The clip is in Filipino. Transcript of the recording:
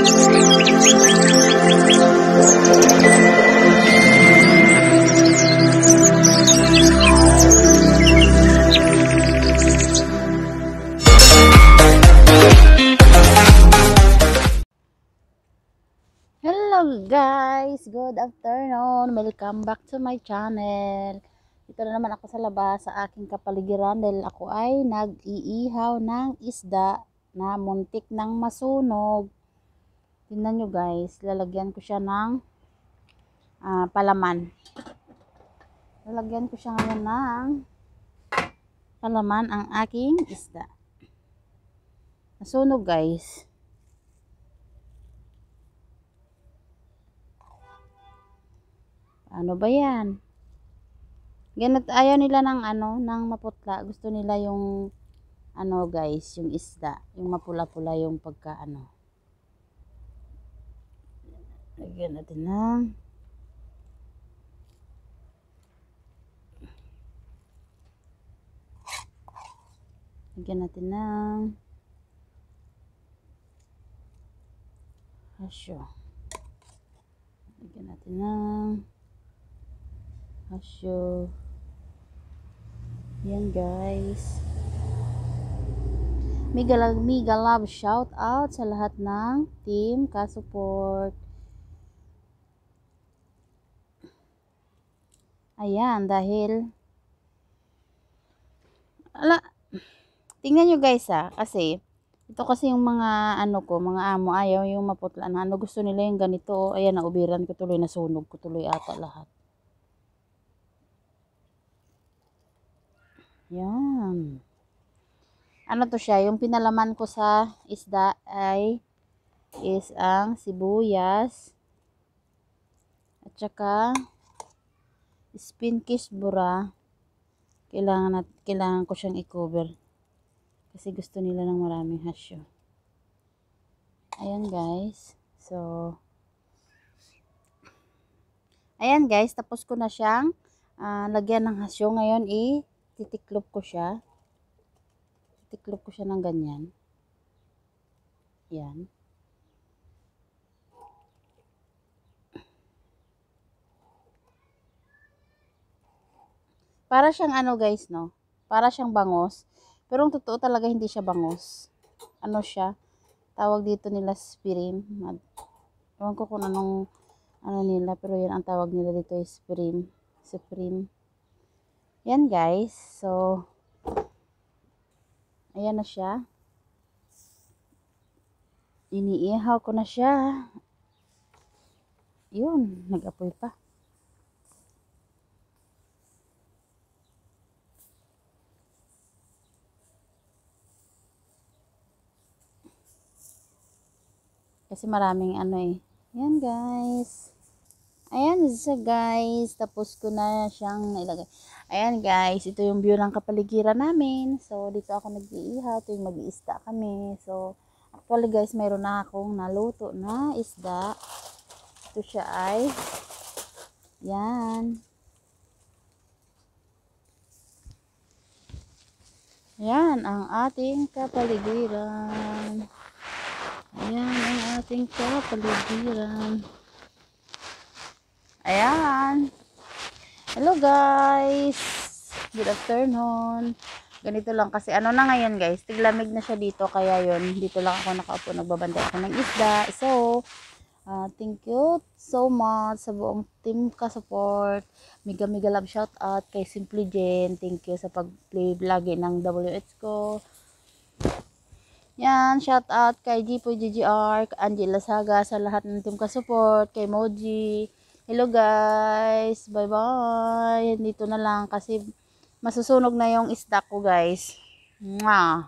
guys! Good afternoon! Welcome back to my channel. Ito na naman ako sa labas sa aking kapaligiran dahil ako ay nag-iihaw ng isda na muntik ng masunog. Tingnan nyo guys, lalagyan ko siya ng uh, palaman. Lalagyan ko siya ngayon ng palaman ang aking isda. Nasunog guys. Ano ba yan? Ganit, ayaw nila ng ano, ng maputla. Gusto nila yung ano guys, yung isda, yung mapula-pula yung pagka ano. Lagyan natin ng Lagyan natin ng hasyo. Lagyan natin ng hasyo. Yan guys. Mega, mega love shout out sa lahat ng team ka-support. Ayan, dahil ala tingnan nyo guys ha, ah, kasi ito kasi yung mga ano ko, mga amo ayaw yung maputlan. Ano gusto nila yung ganito. Oh. Ayan, naubiran ko tuloy, nasunog ko tuloy ata lahat. Yan. Ano to siya? Yung pinalaman ko sa isda ay is ang sibuyas at saka spin kiss bura kailangan nat kailangan ko siyang i-cover kasi gusto nila ng maraming hasyo oh. ayan guys so ayan guys tapos ko na siyang uh, lagyan ng hasyo ngayon i titiklop ko siya titiklop ko siya ng ganyan yan Para siyang ano guys, no? Para siyang bangos. Pero ang totoo talaga hindi siya bangos. Ano siya? Tawag dito nila spirim. Ewan ko kung anong ano nila. Pero yan ang tawag nila dito is spirim. Supreme. Yan guys. So, ayan na siya. Iniihaw ko na siya. Yun, nag-apoy pa. Kasi maraming ano eh. yan guys. Ayan siya guys. Tapos ko na siyang ilagay. Ayan guys. Ito yung view ng kapaligiran namin. So dito ako nag-iihaw. Ito yung mag-iisda kami. So actually guys mayroon na akong naluto na isda. Ito siya ay. Yan. Yan ang ating kapaligiran ating kapaligiran. Ayan. Hello guys. Good afternoon. Ganito lang kasi ano na ngayon guys, tiglamig na siya dito kaya yon dito lang ako nakaupo nagbabantay ako ng isda. So, uh, thank you so much sa buong team ka support. Mega mega love shout out kay Simply Jen. Thank you sa pag-play vlog ng WH ko. Yan, shout out kay Jipo GGR, Angela Saga, sa lahat ng team ka-support, kay Moji. Hello guys, bye-bye. Dito na lang kasi masusunog na yung isda ko guys. Mwah!